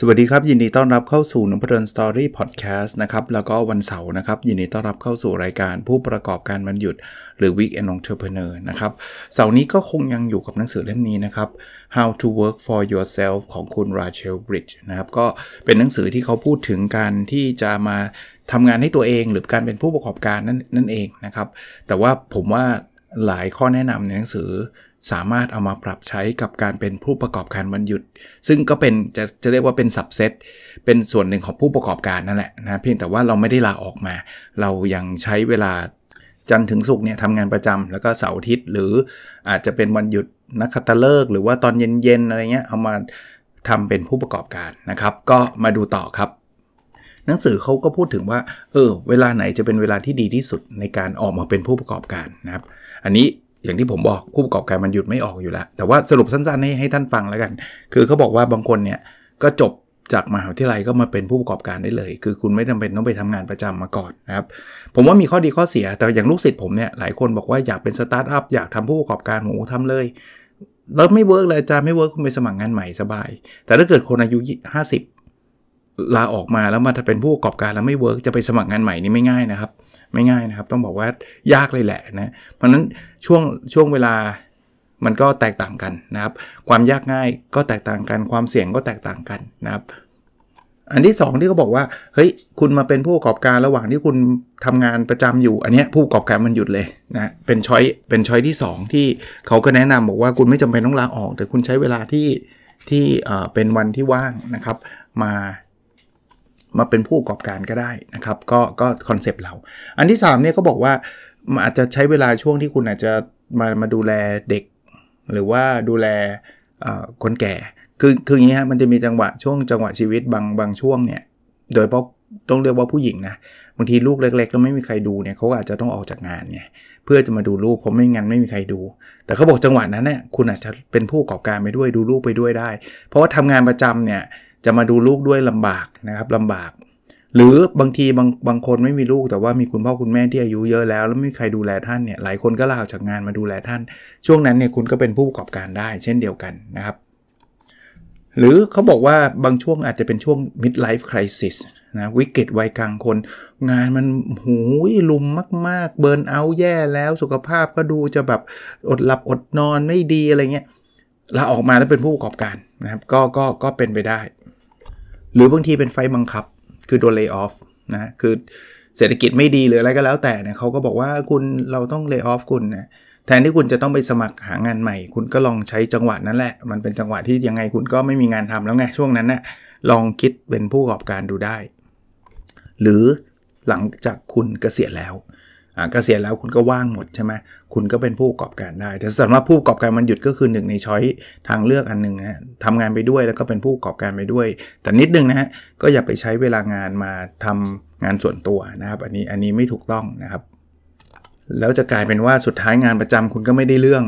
สวัสดีครับ ยินดีต้อนรับเข้าสู่นพดลสตอรี่พอดแคสต์นะครับแล้วก็วันเสาร์นะครับ ยินดีต้อนรับเข้าสู่รายการผู้ประกอบการบันหยุด หรือ Weekend Entrepreneur นะครับเสาร์นี้ก็คงยังอยู่กับหนังสือเล่มนี้นะครับ How to Work for Yourself ของคุณราเชลบริดจ์นะครับก็เป็นหนังสือที่เขาพูดถึงการที่จะมาทำงานให้ตัวเองหรือการเป็นผู้ประกอบการนั่นนั่นเองนะครับ แต่ว่าผมว่าหลายข้อแนะนำในหนังสือสามารถเอามาปรับใช้กับการเป็นผู้ประกอบการวันหยุด ซึ่งก็เป็นจะจะเรียกว่าเป็นสับเซตเป็นส่วนหนึ่งของผู้ประกอบการนั่นแหละนะเพียงแต่ว่าเราไม่ได้ลาออกมา เรายังใช้เวลาจันทร์ถึงศุกร์เนี่ยทำงานประจำแล้วก็เสาร์อาทิตย์หรืออาจจะเป็นวันหยุดนักขัตฤกษ์หรือว่าตอนเย็นๆอะไรเงี้ยเอามาทำเป็นผู้ประกอบการนะครับ ก็มาดูต่อครับ หนังสือเขาก็พูดถึงว่าเออเวลาไหนจะเป็นเวลาที่ดีที่สุดในการออกมาเป็นผู้ประกอบการนะครับ อันนี้อย่างที่ผมบอกผู้ประกอบการมันหยุดไม่ออกอยู่แล้ว แต่ว่าสรุปสั้นๆ ให้ให้ท่านฟังแล้วกัน คือเขาบอกว่าบางคนเนี่ยก็จบจากมหาวิทยาลัยก็มาเป็นผู้ประกอบการได้เลย คือคุณไม่จาเป็นต้องไปทำงานประจำมาก่อนนะครับผมว่ามีข้อดีข้อเสีย แต่อย่างลูกศิษย์ผมเนี่ยหลายคนบอกว่าอยากเป็นสตาร์ทอัพอยากทำผู้ประกอบการผมทำเลย แล้วไม่เวิร์กเลยจาไม่เวิร์กคุณไปสมัครงานใหม่สบาย แต่ถ้าเกิดคนอายุ 50 ลาออกมาแล้วมาถ้าเป็นผู้ประกอบการแล้วไม่เวิร์กจะไปสมัครงานใหม่นี่ไม่ง่ายนะครับไม่ง่ายนะครับต้องบอกว่ายากเลยแหละนะเพราะนั้นช่วงช่วงเวลามันก็แตกต่างกันนะครับ ความยากง่ายก็แตกต่างกันความเสี่ยงก็แตกต่างกันนะครับ อันที่ 2 ที่เขาบอกว่า เฮ้ย คุณมาเป็นผู้ประกอบการระหว่างที่คุณทำงานประจำอยู่อันนี้ผู้ประกอบการมันหยุดเลยนะเป็นช้อยเป็นช้อยที่ 2 ที่เขาก็แนะนำบอกว่าคุณไม่จำเป็นต้องลาออก แต่คุณใช้เวลาที่ที่เป็นวันที่ว่างนะครับ มามาเป็นผู้ประกอบการก็ได้นะครับ ก็ก็คอนเซปต์เรา อันที่3เนี่ยก็บอกว่ามันอาจจะใช้เวลาช่วงที่คุณอาจจะมามาดูแลเด็ก หรือว่าดูแลคนแก่ คือคืออย่างนี้ฮะมันจะมีจังหวะช่วงจังหวะชีวิต บางบางช่วงเนี่ย โดยเฉพาะต้องเรียกว่าผู้หญิงนะบางทีลูกเล็กๆแล้วไม่มีใครดูเนี่ยเขาอาจจะต้องออกจากงานไงเพื่อจะมาดูลูก เพราะไม่งั้นไม่มีใครดู แต่เขาบอกจังหวะนั้นเนี่ยคุณอาจจะเป็นผู้ประกอบการไปด้วยดูลูกไปด้วยได้ เพราะว่าทำงานประจำเนี่ยจะมาดูลูกด้วยลำบากนะครับลำบาก หรือบางทีบางบางคนไม่มีลูกแต่ว่ามีคุณพ่อคุณแม่ที่อายุเยอะแล้ว แล้วไม่มีใครดูแลท่านเนี่ยหลายคนก็ลาออกจากงานมาดูแลท่าน ช่วงนั้นเนี่ยคุณก็เป็นผู้ประกอบการได้ เช่นเดียวกันนะครับ หรือเขาบอกว่าบางช่วงอาจจะเป็นช่วง midlife crisis นะวิกฤตวัยกลางคน งานมันหูยลุมมาก ๆ เบิร์นเอาแย่แล้วสุขภาพก็ดูจะแบบอดหลับอดนอนไม่ดีอะไรเงี้ยเราออกมาแล้วเป็นผู้ประกอบการนะครับ ก็ก็ก็เป็นไปได้หรือบางที เป็นไฟบังคับคือโดนเลิกออฟนะ คือเศรษฐกิจไม่ดีหรืออะไรก็แล้วแต่เนี่ยเขาก็บอกว่าคุณเราต้องเลิกออฟคุณนะแทนที่คุณจะต้องไปสมัครหางานใหม่คุณก็ลองใช้จังหวะนั้นแหละ มันเป็นจังหวะที่ยังไงคุณก็ไม่มีงานทำแล้วไงช่วงนั้นนะ่ะลองคิดเป็นผู้ประกอบการดูได้ หรือหลังจากคุณเกษียณแล้วเกษียณแล้วคุณก็ว่างหมดใช่ไหมคุณก็เป็นผู้ประกอบการได้ แต่สำหรับผู้ประกอบการมันหยุดก็คือหนึ่งในช้อยทางเลือกอันหนึ่งนะทำงานไปด้วยแล้วก็เป็นผู้ประกอบการไปด้วย แต่นิดนึงนะฮะ ก็อย่าไปใช้เวลางานมาทำงานส่วนตัวนะครับ อันนี้อันนี้ไม่ถูกต้องนะครับ แล้วจะกลายเป็นว่าสุดท้ายงานประจำคุณก็ไม่ได้เรื่อง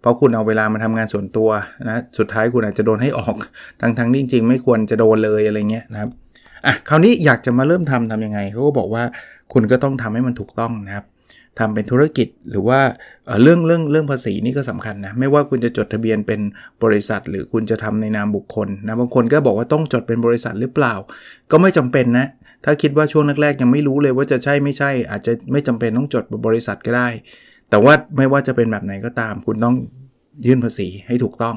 เพราะคุณเอาเวลามาทำงานส่วนตัวนะ สุดท้ายคุณอาจจะโดนให้ออกทั้งทั้งจริง ๆ ไม่ควรจะโดนเลยอะไรเงี้ยนะครับอ่ะคราวนี้อยากจะมาเริ่มทำทํำยังไง เขาก็บอกว่าคุณก็ต้องทำให้มันถูกต้องนะครับ ทำเป็นธุรกิจหรือว่าเรื่องเรื่องเรื่องภาษีนี่ก็สำคัญนะ ไม่ว่าคุณจะจดทะเบียนเป็นบริษัท หรือคุณจะทำในนามบุคคลนะ บางคนก็บอกว่าต้องจดเป็นบริษัทหรือเปล่า ก็ไม่จำเป็นนะ ถ้าคิดว่าช่วงแรกๆยังไม่รู้เลย ว่าจะใช่ไม่ใช่ อาจจะไม่จำเป็นต้องจดบริษัทก็ได้ แต่ว่าไม่ว่าจะเป็นแบบไหนก็ตาม คุณต้องยื่นภาษีให้ถูกต้อง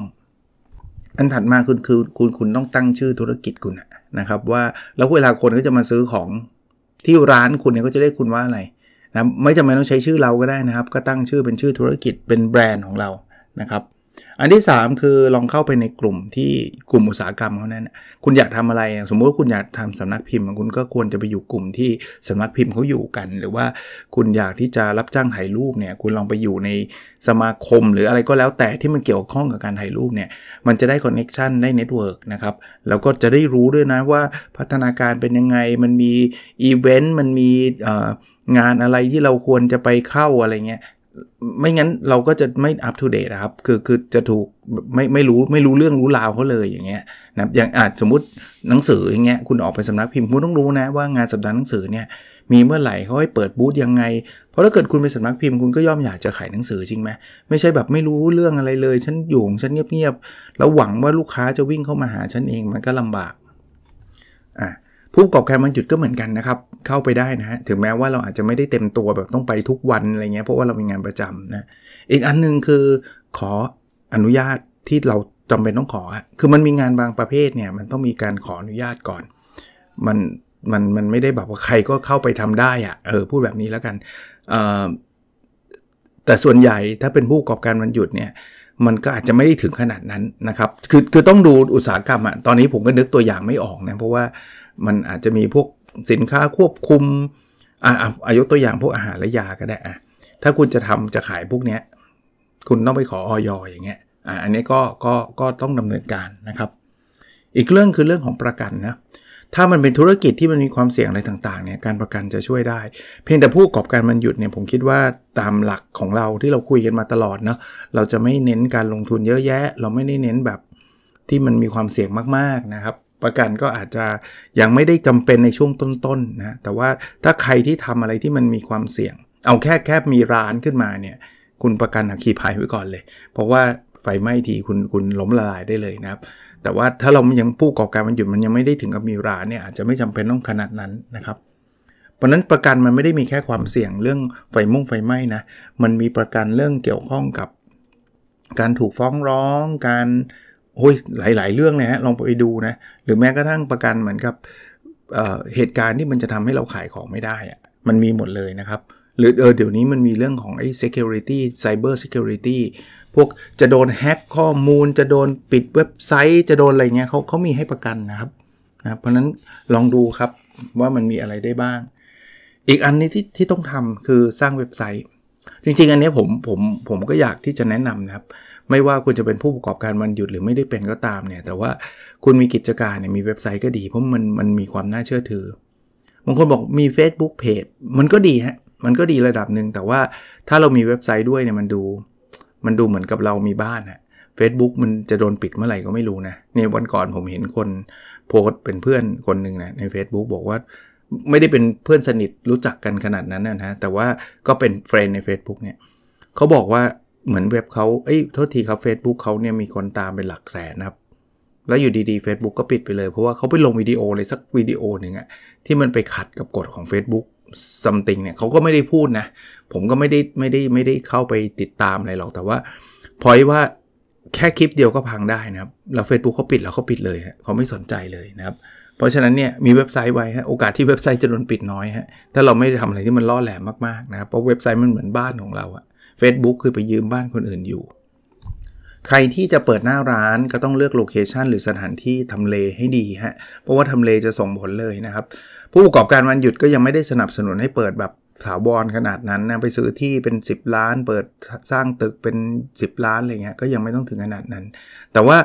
อันถัดมาคือคือคุณคุณต้องตั้งชื่อธุรกิจคุณนะครับ ว่าแล้วเวลาคนก็จะมาซื้อของที่ร้านคุณเนี่ยก็จะเรียกคุณว่าอะไรนะไม่จำเป็นต้องใช้ชื่อเราก็ได้นะครับ ก็ตั้งชื่อเป็นชื่อธุรกิจเป็นแบรนด์ของเรานะครับอันที่ 3 คือลองเข้าไปในกลุ่มที่กลุ่มอุตสาหกรรมเขานั้นคุณอยากทำอะไรสมมุติว่าคุณอยากทำสำนักพิมพ์คุณก็ควรจะไปอยู่กลุ่มที่สำนักพิมพ์เขาอยู่กัน หรือว่าคุณอยากที่จะรับจ้างถ่ายรูปเนี่ยคุณลองไปอยู่ในสมาคมหรืออะไรก็แล้วแต่ที่มันเกี่ยวข้องกับการถ่ายรูปเนี่ยมันจะได้คอนเน็กชันได้เน็ตเวิร์กนะครับแล้วก็จะได้รู้ด้วยนะว่าพัฒนาการเป็นยังไงมันมีอีเวนต์มันมีงานอะไรที่เราควรจะไปเข้าอะไรเงี้ยไม่งั้นเราก็จะไม่อัปทูเดตนะครับคือคือจะถูกไม่ไม่รู้ไม่รู้เรื่องรู้ราวเขาเลยอย่างเงี้ยนะอย่างอาจสมมติหนังสืออย่างเงี้ยคุณออกไปสำนักพิมพ์คุณต้องรู้นะว่างานสัปดาห์หนังสือเนี่ยมีเมื่อไหร่เขาให้เปิดบูธยังไงเพราะถ้าเกิดคุณไปสำนักพิมพ์คุณก็ย่อมอยากจะขายหนังสือจริงไหมไม่ใช่แบบไม่รู้เรื่องอะไรเลยฉันอยู่นเงฉันเงียบๆแล้วหวังว่าลูกค้าจะวิ่งเข้ามาหาฉันเองมันก็ลำบากผู้ประกอบการบางจุดก็เหมือนกันนะครับ เข้าไปได้นะฮะถึงแม้ว่าเราอาจจะไม่ได้เต็มตัวแบบต้องไปทุกวันอะไรเงี้ยเพราะว่าเรามีงานประจำนะอีกอันนึงคือขออนุญาตที่เราจำเป็นต้องขอคือมันมีงานบางประเภทเนี่ยมันต้องมีการขออนุญาตก่อน มันมันมันไม่ได้แบบว่าใครก็เข้าไปทำได้อะเออพูดแบบนี้แล้วกันแต่ส่วนใหญ่ถ้าเป็นผู้ประกอบการวันหยุดเนี่ย มันก็อาจจะไม่ได้ถึงขนาดนั้นนะครับ คือคือต้องดูอุตสาหกรรมอะตอนนี้ผมก็นึกตัวอย่างไม่ออกนะเพราะว่ามันอาจจะมีพวกสินค้าควบคุมอ่าอายุตัวอย่างพวกอาหารและยาก็ได้อ่ะถ้าคุณจะทำจะขายพวกเนี้ยคุณต้องไปขอออยอย่างเงี้ยอ่าอันนี้ก็ ก็ ก็ต้องดำเนินการนะครับ อีกเรื่องคือเรื่องของประกันนะ ถ้ามันเป็นธุรกิจที่มันมีความเสี่ยงอะไรต่างๆเนี่ย การประกันจะช่วยได้ เพียงแต่ผู้ประกอบการมันหยุดเนี่ย ผมคิดว่าตามหลักของเราที่เราคุยกันมาตลอดเนาะเราจะไม่เน้นการลงทุนเยอะแยะ เราไม่ได้เน้นแบบที่มันมีความเสี่ยงมากๆนะครับประกันก็อาจจะยังไม่ได้จำเป็นในช่วงต้นๆนะ แต่ว่าถ้าใครที่ทำอะไรที่มันมีความเสี่ยง เอาแค่แค่มีร้านขึ้นมาเนี่ย คุณประกันขีภัยไว้ก่อนเลย เพราะว่าไฟไหม้ทีคุณคุณล้มละลายได้เลยนะครับ แต่ว่าถ้าเรายังผู้ก่อการมันหยุดมันยังไม่ได้ถึงกับมีร้านเนี่ยอาจจะไม่จำเป็นต้องขนาดนั้นนะครับ เพราะนั้นประกันมันไม่ได้มีแค่ความเสี่ยง เรื่องไฟมุ่งไฟไหม้นะ มันมีประกันเรื่องเกี่ยวข้องกับ การถูกฟ้องร้องการโอ้ยหลายๆเรื่องนะฮะลองไปดูนะหรือแม้กระทั่งประกันเหมือนกับเเหตุการณ์ที่มันจะทำให้เราขายของไม่ได้อะมันมีหมดเลยนะครับ หรือเออเดี๋ยวนี้มันมีเรื่องของไอ้ security cyber security พวกจะโดนแฮ็กข้อมูลจะโดนปิดเว็บไซต์จะโดนอะไรเงี้ยเขาเขามีให้ประกันนะครับนะเพราะนั้นลองดูครับว่ามันมีอะไรได้บ้าง อีกอันนี้ที่ที่ต้องทำคือสร้างเว็บไซต์ จริงๆ อันนี้ผมผมผมก็อยากที่จะแนะนำนะครับไม่ว่าคุณจะเป็นผู้ประกอบการวันหยุดหรือไม่ได้เป็นก็ตามเนี่ย แต่ว่าคุณมีกิจการเนี่ยมีเว็บไซต์ก็ดี เพราะมันมันมีความน่าเชื่อถือบางคนบอกมี Facebook Page มันก็ดีฮะมันก็ดีระดับหนึ่งแต่ว่าถ้าเรามีเว็บไซต์ด้วยเนี่ยมันดู มันดูเหมือนกับเรามีบ้านฮะเฟซบุ๊กมันจะโดนปิดเมื่อไหร่ก็ไม่รู้นะเนี่ยวันก่อนผมเห็นคนโพสต์เป็นเพื่อนคนหนึ่งนะใน Facebook บอกว่าไม่ได้เป็นเพื่อนสนิทรู้จักกันขนาดนั้นนะฮะแต่ว่าก็เป็นเฟรนใน Facebook เนี่ยเขาบอกว่าเหมือนเว็บเขาเอ้ยโทษทีครับ Facebook เขาเนี่ยมีคนตามเป็นหลักแสนนะครับ แล้วอยู่ดีๆ Facebook ก็ปิดไปเลย เพราะว่าเขาไปลงวิดีโอเลยสักวิดีโอหนึ่งอะที่มันไปขัดกับกฎของ Facebook ซัมติงเนี่ยเขาก็ไม่ได้พูดนะ ผมก็ไม่ได้ไม่ได้ไม่ได้เข้าไปติดตามอะไรหรอก แต่ว่าพอยว่าแค่คลิปเดียวก็พังได้นะครับแล้ว Facebook เขาปิดแล้วเขาปิดเลยเขาไม่สนใจเลยนะครับเพราะฉะนั้นเนี่ยมีเว็บไซต์ไว้ฮะโอกาสที่เว็บไซต์จะโดนปิดน้อยฮะถ้าเราไม่ได้ทำอะไรที่มันล่อแหลมมากๆนะครับเพราะเว็บไซต์มันเหมือนบ้านของเราอะ Facebook คือไปยืมบ้านคนอื่นอยู่ ใครที่จะเปิดหน้าร้านก็ต้องเลือกโลเคชันหรือสถานที่ทำเลให้ดีฮะ เพราะว่าทำเลจะส่งผลเลยนะครับ ผู้ประกอบการวันหยุดก็ยังไม่ได้สนับสนุนให้เปิดแบบถาวรขนาดนั้นนะ ไปซื้อที่เป็น 10 ล้านเปิดสร้างตึกเป็น 10 ล้านอะไรเงี้ย ก็ยังไม่ต้องถึงขนาดนั้น แต่ว่า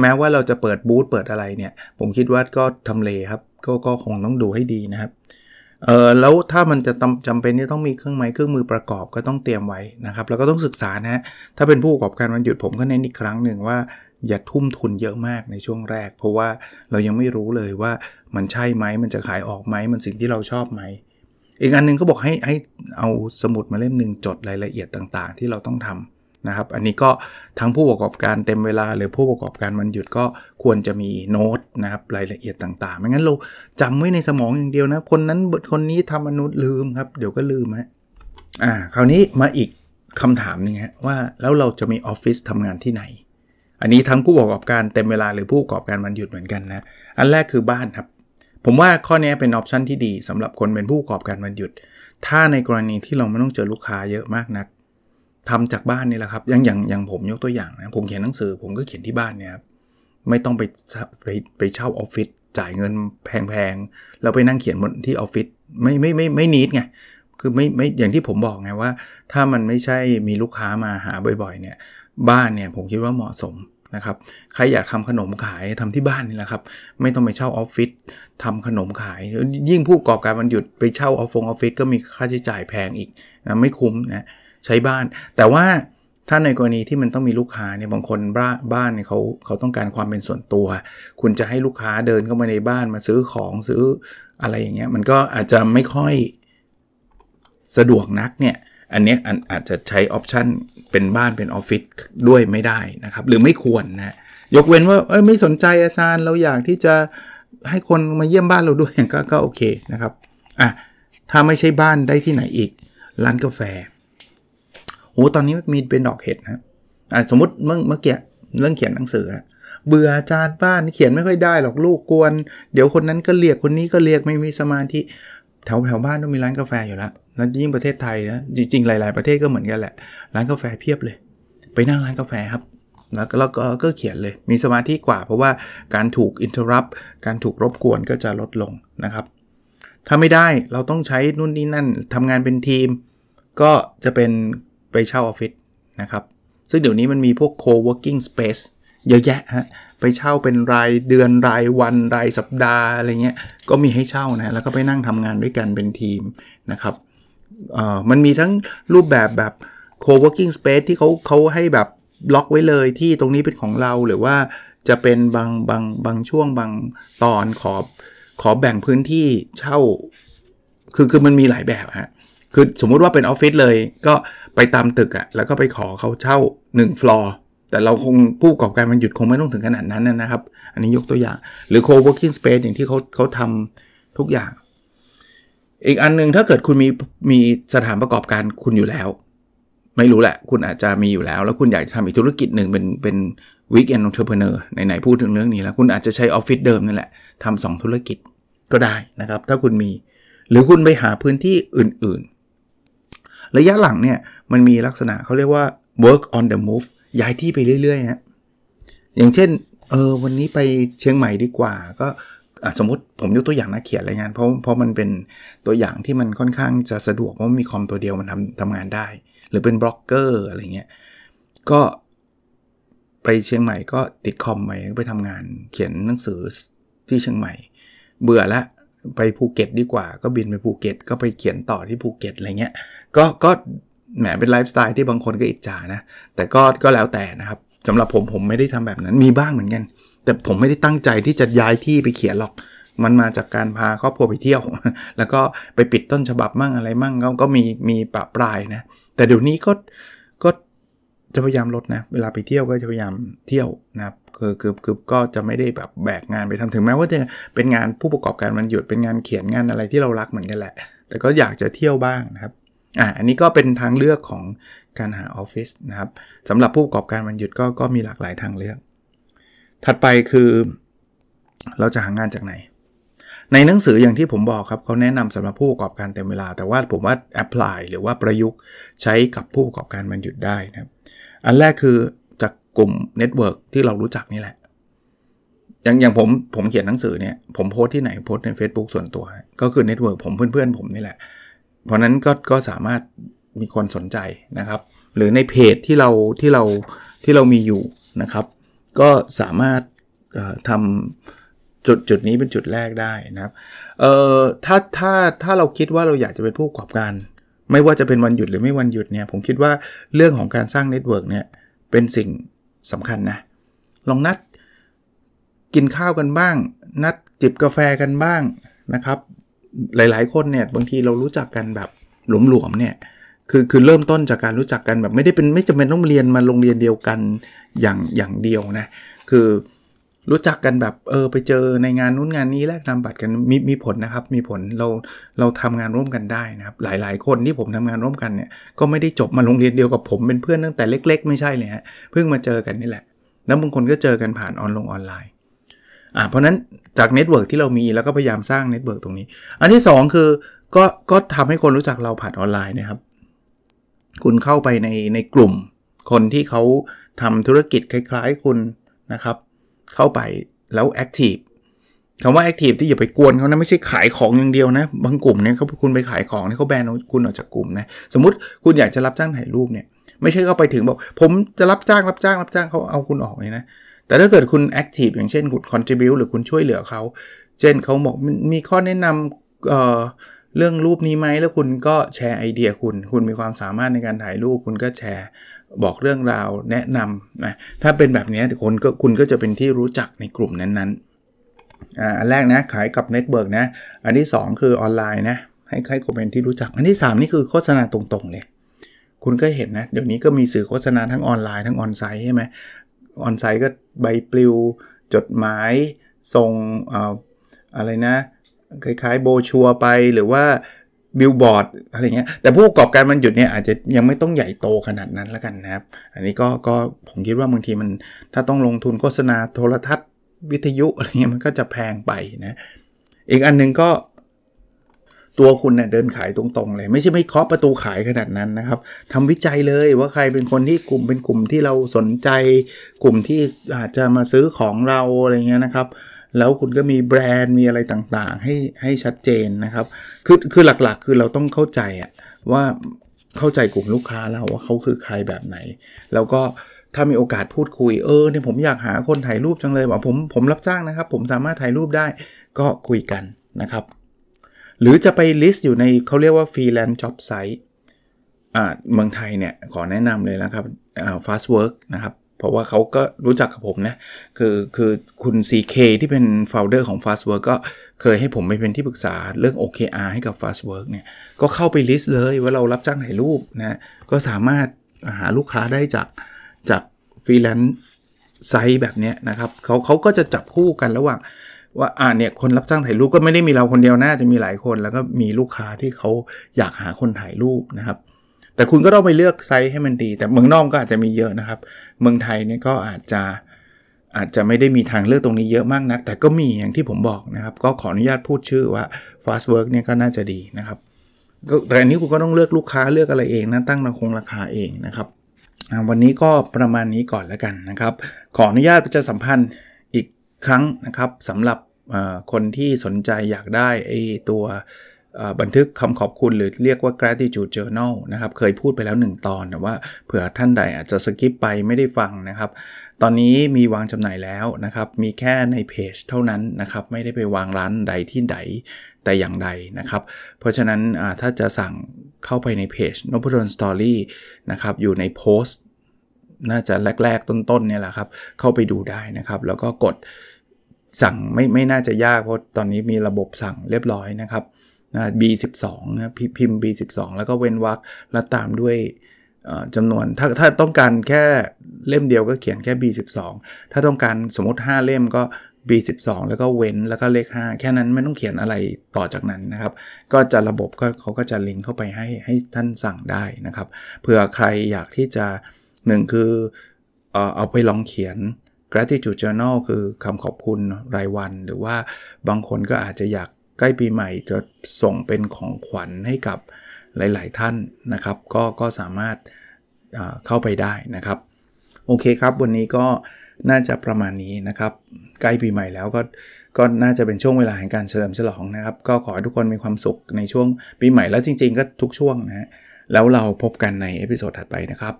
แม้ว่าเราจะเปิดบูธเปิดอะไรเนี่ย ผมคิดว่าก็ทำเล ครับกก็คงต้องดูให้ดีนะครับเออแล้วถ้ามันจะจำเป็นที่ต้องมีเครื่องไม้เครื่องมือประกอบก็ต้องเตรียมไว้นะครับแล้วก็ต้องศึกษานะถ้าเป็นผู้ประกอบการวันหยุดผมก็เน้นอีกครั้งหนึ่งว่าอย่าทุ่มทุนเยอะมากในช่วงแรก เพราะว่าเรายังไม่รู้เลยว่ามันใช่ไหมมันจะขายออกไหมมันสิ่งที่เราชอบไหม อีกอันนึงก็บอกให้ให้เอาสมุดมาเล่มหนึ่งจดรายละเอียดต่างๆที่เราต้องทำนะครับอันนี้ก็ทั้งผู้ประกอบการเต็มเวลาหรือผู้ประกอบการมันหยุดก็ควรจะมีโน้ตนะครับรายละเอียดต่างๆไม่งั้นเราจำไว้ในสมองอย่างเดียวนะคนนั้นคนนี้ทำมนุษย์ลืมครับเดี๋ยวก็ลืมฮะอ่าคราวนี้มาอีกคำถามนึงฮะว่าแล้วเราจะมีออฟฟิศทำงานที่ไหน อันนี้ทั้งผู้ประกอบการเต็มเวลาหรือผู้ประกอบการมันหยุดเหมือนกันนะอันแรกคือบ้านครับผมว่าข้อนี้เป็นออปชันที่ดี สำหรับคนเป็นผู้ประกอบการมันหยุด ถ้าในกรณีที่เราไม่ต้องเจอลูกค้าเยอะมากนักทำจากบ้านนี่แหละครับอย่างอย่างอย่างผมยกตัวอย่างนะผมเขียนหนังสือ ผมก็เขียนที่บ้านเนี่ยครับไม่ต้องไปไปไปเช่าออฟฟิศจ่ายเงินแพงๆเราไปนั่งเขียนบนที่ออฟฟิศไม่ ไม่ ไม่ไม่นิดไงคือไม่ไม่ อย่างที่ผมบอกไงว่า ถ้ามันไม่ใช่มีลูกค้ามาหาบ่อย ๆ เนี่ย บ้านเนี่ยผมคิดว่าเหมาะสมนะครับ ใครอยากทำขนมขายทำที่บ้านนี่แหละครับ ไม่ต้องไปเช่าออฟฟิศทำขนมขายยิ่งผู้ประกอบการมันหยุดไปเช่าออฟฟงออฟฟิศก็มีค่าใช้จ่ายแพงอีกนะไม่คุ้มนะใช้บ้าน แต่ว่าถ้าในกรณีที่มันต้องมีลูกค้าเนี่ย บางคนบ้านบานเนี่ยเขาเขาต้องการความเป็นส่วนตัว คุณจะให้ลูกค้าเดินเข้ามาในบ้านมาซื้อของซื้ออะไรอย่างเงี้ย มันก็อาจจะไม่ค่อยสะดวกนักเนี่ย อันนี้อาจจะใช้ออปชันเป็นบ้านเป็นออฟฟิศด้วยไม่ได้นะครับ หรือไม่ควรนะ ยกเว้นว่าเอ้ยไม่สนใจอาจารย์เราอยากที่จะให้คนมาเยี่ยมบ้านเราด้วยก็ก็โอเคนะครับอ่ะถ้าไม่ใช่บ้านได้ที่ไหนอีก ร้านกาแฟโอ้ตอนนี้มีเป็นดอกเห็ดนะอ่ะสมมติเมื่อเมื่อกี้เรื่องเขียนหนังสือเบื่ออาจารย์บ้านเขียนไม่ค่อยได้หรอกลูกกวนเดี๋ยวคนนั้นก็เรียกคนนี้ก็เรียกไม่มีสมาธิ แถวแถวบ้านต้องมีร้านกาแฟอยู่แล้วแล้วยิ่งประเทศไทยนะจริงๆ หลายๆประเทศก็เหมือนกันแหละ ร้านกาแฟเพียบเลย ไปนั่งร้านกาแฟครับ แล้วเราก็ก็เขียนเลย มีสมาธิกว่าเพราะว่าการถูกอินเทอร์รัปการถูกรบกวนก็จะลดลงนะครับถ้าไม่ได้เราต้องใช้นู่นนี่นั่น ทำงานเป็นทีมก็จะเป็นไปเช่าออฟฟิศนะครับ ซึ่งเดี๋ยวนี้มันมีพวก co-working space เยอะแยะฮะไปเช่าเป็นรายเดือนรายวันรายสัปดาห์ อะไรเงี้ย ก็มีให้เช่านะ แล้วก็ไปนั่งทำงานด้วยกันเป็นทีมนะครับ มันมีทั้งรูปแบบแบบ co-working space ที่เขาเขาให้แบบล็อกไว้เลยที่ตรงนี้เป็นของเราหรือว่าจะเป็นบางบางบางช่วงบางตอนขอขอแบ่งพื้นที่เช่า คือคือมันมีหลายแบบฮะคือสมมุติว่าเป็นออฟฟิศเลยก็ไปตามตึกอะแล้วก็ไปขอเขาเช่า1ฟลอร์แต่เราคงผู้ประกอบการมันหยุดคงไม่ต้องถึงขนาดนั้นนะครับ อันนี้ยกตัวอย่างหรือคเว o ร์กิ้งสเปซอย่างที่เขาเขาทำทุกอย่าง อีกอันนึงถ้าเกิดคุณมีมีสถานประกอบการคุณอยู่แล้ว ไม่รู้แหละ คุณอาจจะมีอยู่แล้ว แล้วคุณอยากทำอีกธุรกิจหนึ่งเป็นเป็นวิกแอนด์องเทอร์เพเนอร์ไหนๆพูดถึงเรื่องนี้แล้ว คุณอาจจะใช้ออฟฟิศเดิมนั่นแหละทำสองธุรกิจก็ได้นะครับ ถ้าคุณมีหรือคุณไปหาพื้นที่อื่น ๆระยะหลังเนี่ยมันมีลักษณะเขาเรียกว่า work on the move ย้ายที่ไปเรื่อยๆฮะอย่างเช่นเออวันนี้ไปเชียงใหม่ดีกว่า ก็สมมติผมยกตัวอย่างนักเขียนรายงาน เพราะเพราะมันเป็นตัวอย่างที่มันค่อนข้างจะสะดวกเพราะมีคอมตัวเดียวมันทำทำงานได้ หรือเป็นบล็อกเกอร์อะไรเงี้ยก็ไปเชียงใหม่ก็ติดคอมไปไปทำงาน เขียนหนังสือที่เชียงใหม่ เบื่อละไปภูเก็ตดีกว่าก็บินไปภูเก็ตก็ไปเขียนต่อที่ภูเก็ตอะไรเงี้ยก็ก็แหมเป็นไลฟ์สไตล์ที่บางคนก็อิจฉานะแต่ก็ก็แล้วแต่นะครับสำหรับผมผมไม่ได้ทำแบบนั้นมีบ้างเหมือนกันแต่ผมไม่ได้ตั้งใจที่จะย้ายที่ไปเขียนหรอกมันมาจากการพาครอบครัวไปเที่ยว แล้วก็ไปปิดต้นฉบับมั่งอะไรมั่งก็ก็มีมีปะปลายนะ แต่เดี๋ยวนี้ก็ก็จะพยายามลดนะ เวลาไปเที่ยวก็จะพยายามเที่ยวนะครับคือคือคือก็จะไม่ได้แบบแบกงานไปทำถึงแม้ว่าจะเป็นงานผู้ประกอบการมันหยุด เป็นงานเขียนงานอะไรที่เรารักเหมือนกันแหละ แต่ก็อยากจะเที่ยวบ้างนะครับอ่าอันนี้ก็เป็นทางเลือกของการหาออฟฟิศนะครับสำหรับผู้ประกอบการมันหยุดก็ก็มีหลากหลายทางเลือก ถัดไปคือ เราจะหางานจากไหน ในหนังสืออย่างที่ผมบอกครับเขาแนะนำสำหรับผู้ประกอบการเต็มเวลาแต่ว่าผมว่าแอพพลายหรือว่าประยุกต์ใช้กับผู้ประกอบการมันหยุดได้นะครับ อันแรกคือกลุ่มเน็ตเวิร์กที่เรารู้จักนี่แหละ อย่างอย่างผมผมเขียนหนังสือเนี่ยผมโพสที่ไหนโพสใน Facebook ส่วนตัว ก็คือเน็ตเวิร์กผมเพื่อนๆผมนี่แหละ เพราะนั้นก็ก็สามารถมีคนสนใจนะครับ หรือในเพจที่เราที่เราที่เรามีอยู่นะครับ ก็สามารถทำจุดจุดนี้เป็นจุดแรกได้นะครับเอ่อถ้าถ้าถ้าเราคิดว่าเราอยากจะเป็นผู้ประกอบการ ไม่ว่าจะเป็นวันหยุดหรือไม่วันหยุดเนี่ยผมคิดว่าเรื่องของการสร้างเน็ตเวิร์กเนี่ยเป็นสิ่งสำคัญนะ ลองนัดกินข้าวกันบ้าง นัดจิบกาแฟกันบ้างนะครับ หลาย ๆ คนเนี่ย บางทีเรารู้จักกันแบบหลวมๆเนี่ยคือคือเริ่มต้นจากการรู้จักกันแบบไม่ได้เป็นไม่จำเป็นต้องเรียนมาโรงเรียนเดียวกันอย่างอย่างเดียวนะ คือรู้จักกันแบบเออไปเจอในงานนู้นงานนี้แลกนาบัตรกันมีมีผลนะครับ มีผลเราเราทำงานร่วมกันได้นะครับ หลาย ๆ คนที่ผมทำงานร่วมกันเนี่ยก็ไม่ได้จบมาโรงเรียนเดียวกับผมเป็นเพื่อนตั้งแต่เล็ก ๆไม่ใช่เลยฮะเพิ่งมาเจอกันนี่แหละแล้วบางคนก็เจอกันผ่านออนลงออนไลน์อ่าเพราะนั้นจากเน็ตเวิร์กที่เรามีแล้วก็พยายามสร้างเน็ตเวิร์กตรงนี้ อันที่ 2 คือก็ก็ทำให้คนรู้จักเราผ่านออนไลน์นะครับ คุณเข้าไปในในกลุ่มคนที่เขาทำธุรกิจคล้าย ๆ คุณนะครับเข้าไปแล้วแอคทีฟคำว่าแอคทีฟที่อย่าไปกวนเขานะไม่ใช่ขายของอย่างเดียวนะ บางกลุ่มเนี่ยเขาคุณไปขายของเนี่ยเขาแบนคุณออกจากกลุ่มนะ สมมติคุณอยากจะรับจ้างถ่ายรูปเนี่ยไม่ใช่เข้าไปถึงบอกผมจะรับจ้างรับจ้าง รับจ้างเขาเอาคุณออกเลยนะ แต่ถ้าเกิดคุณแอคทีฟอย่างเช่นคุณคอนทริบิวหรือคุณช่วยเหลือเขาเช่นเขาบอกมีข้อแนะนำเอ่อเรื่องรูปนี้ไหม แล้วคุณก็แชร์ไอเดียคุณ คุณมีความสามารถในการถ่ายรูป คุณก็แชร์บอกเรื่องราวแนะนำนะ ถ้าเป็นแบบนี้คนก็คุณก็จะเป็นที่รู้จักในกลุ่มนั้นๆอันแรกนะขายกับเน็ตเบิร์กนะ อันที่ 2 คือออนไลน์นะ ให้ให้คนเป็นที่รู้จัก อันที่ 3 นี่คือโฆษณาตรงๆ เลย คุณก็เห็นนะ เดี๋ยวนี้ก็มีสื่อโฆษณาทั้งออนไลน์ทั้งออนไซต์ใช่ไหมออนไซต์ก็ใบปลิวจดหมายส่งออะไรนะคล้ายๆโบชัวไปหรือว่า บิลบอร์ด อะไรเงี้ยแต่ผู้ประกอบการมันหยุดเนี่ยอาจจะยังไม่ต้องใหญ่โตขนาดนั้นแล้วกันนะครับ อันนี้ก็ก็ผมคิดว่าบางทีมันถ้าต้องลงทุนโฆษณาโทรทัศน์วิทยุ อะไรเงี้ยมันก็จะแพงไปนะ อีกอันนึงก็ ตัวคุณเนี่ยเดินขายตรงๆ เลย ไม่ใช่ไม่เคาะประตูขายขนาดนั้นนะครับทำวิจัยเลยว่าใครเป็นคนที่กลุ่มเป็นกลุ่มที่เราสนใจกลุ่มที่อาจจะมาซื้อของเราอะไรเงี้ยนะครับแล้วคุณก็มีแบรนด์มีอะไรต่างๆ ให้ให้ชัดเจนนะครับ คือคือหลักๆคือเราต้องเข้าใจอะว่าเข้าใจกลุ่มลูกค้าเราว่าเขาคือใครแบบไหน แล้วก็ถ้ามีโอกาสพูดคุยเออเนี่ยผมอยากหาคนถ่ายรูปจังเลยว่าผมผมรับจ้างนะครับ ผมสามารถถ่ายรูปได้ก็คุยกันนะครับ หรือจะไปลิสต์อยู่ในเขาเรียกว่าฟรีแลนซ์จ็อบไซต์อ่าเมืองไทยเนี่ย ขอแนะนำเลยนะครับอ่า fast work นะครับเพราะว่าเขาก็รู้จักกับผมนะคือคือคุณ CK ที่เป็น f o u ดอร์ของ Fastwork ก็เคยให้ผมไปเป็นที่ปรึกษาเรื่อง OKR ให้กับ Fastwork เนี่ย ก็เข้าไปลิสต์เลยว่าเรารับจ้างถ่ายรูปนะก็สามารถหาลูกค้าได้จากจากฟรีแลนซ์ไซต์แบบนี้นะครับ เขาเขาก็จะจับคู่กันระหว่างว่าอ่าเนี่ยคนรับจ้างถ่ายรูปก็ไม่ได้มีเราคนเดียวนะจะมีหลายคน แล้วก็มีลูกค้าที่เขาอยากหาคนถ่ายรูปนะครับแต่คุณก็ต้องไปเลือกไซส์ให้มันดี แต่เมืองนอกก็อาจจะมีเยอะนะครับ เมืองไทยเนี่ยก็อาจจะอาจจะไม่ได้มีทางเลือกตรงนี้เยอะมากนัก แต่ก็มีอย่างที่ผมบอกนะครับ ก็ขออนุญาตพูดชื่อว่า fast work เนี่ยก็น่าจะดีนะครับแต่อันนี้คุณก็ต้องเลือกลูกค้าเลือกอะไรเองนะตั้งราคงราคาเองนะครับวันนี้ก็ประมาณนี้ก่อนแล้วกันนะครับ ขออนุญาตประชาสัมพันธ์อีกครั้งนะครับสำหรับคนที่สนใจอยากได้ไอ้ตัวบันทึกคำขอบคุณหรือเรียกว่า gratitude journal นะครับ เคยพูดไปแล้ว 1 ตอนแต่ว่า เผื่อท่านใดอาจจะสกิปไปไม่ได้ฟังนะครับ ตอนนี้มีวางจำหน่ายแล้วนะครับ มีแค่ในเพจเท่านั้นนะครับ ไม่ได้ไปวางร้านใดที่ใดแต่อย่างใดนะครับ เพราะฉะนั้นถ้าจะสั่งเข้าไปในเพจนพด o สตอรี่นะครับ อยู่ในโพสต์ น่าจะแรก ๆต้นๆเนี่ยแหละครับเข้าไปดูได้นะครับ แล้วก็กดสั่งไม่ไม่น่าจะยากเพราะตอนนี้มีระบบสั่งเรียบร้อยนะครับ B12 นะพิมพ์ B12 แล้วก็เว้นวรรคแล้วตามด้วยจำนวน ถ้าถ้าต้องการแค่เล่มเดียวก็เขียนแค่ B12 ถ้าต้องการสมมติ 5 เล่มก็ B12 แล้วก็เว้นแล้วก็เลข5แค่นั้นไม่ต้องเขียนอะไรต่อจากนั้นนะครับ ก็จะระบบก็เขาก็จะลิงก์เข้าไปให้ให้ท่านสั่งได้นะครับเผื่อใครอยากที่จะ1คือเอาไปลองเขียน gratitude journal คือคำขอบคุณรายวันหรือว่าบางคนก็อาจจะอยากใกล้ปีใหม่จะส่งเป็นของขวัญให้กับหลายๆ ท่านนะครับก็ก็สามารถเข้าไปได้นะครับ โอเคครับวันนี้ก็น่าจะประมาณนี้นะครับใกล้ปีใหม่แล้วก็ก็น่าจะเป็นช่วงเวลาแห่งการเฉลิมฉลองนะครับ ก็ขอให้ทุกคนมีความสุขในช่วงปีใหม่แล้วจริงๆก็ทุกช่วงนะฮะแล้วเราพบกันในเอพิโซดถัดไปนะครับ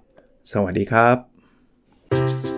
สวัสดีครับ